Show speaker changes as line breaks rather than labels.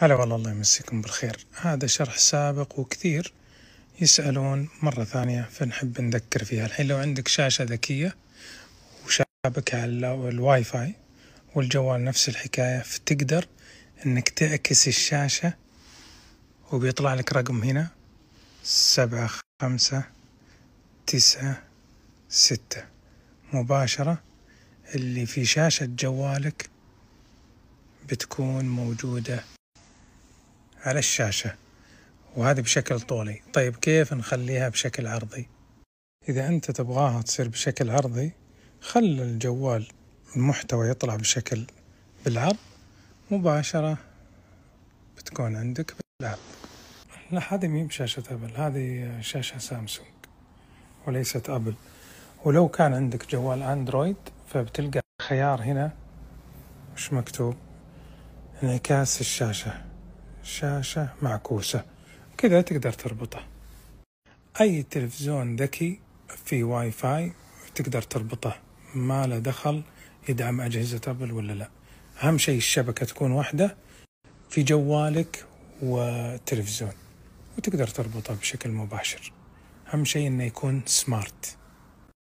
هلا والله الله يمسيكم بالخير هذا شرح سابق وكثير يسألون مرة ثانية فنحب نذكر فيها الحين لو عندك شاشة ذكية وشابكة على الواي فاي والجوال نفس الحكاية فتقدر انك تعكس الشاشة وبيطلع لك رقم هنا سبعة خمسة تسعة ستة مباشرة اللي في شاشة جوالك بتكون موجودة على الشاشة وهذه بشكل طولي طيب كيف نخليها بشكل عرضي إذا أنت تبغاها تصير بشكل عرضي خل الجوال المحتوى يطلع بشكل بالعرض مباشرة بتكون عندك بالعرض لا هذه مي بشاشة أبل هذه شاشة سامسونج وليست أبل ولو كان عندك جوال أندرويد فبتلقى خيار هنا مش مكتوب انعكاس الشاشة شاشة معكوسة كذا تقدر تربطه أي تلفزيون ذكي في واي فاي تقدر تربطه ما له دخل يدعم أجهزة أبل ولا لا أهم شيء الشبكة تكون واحدة في جوالك وتلفزيون وتقدر تربطه بشكل مباشر أهم شيء أنه يكون سمارت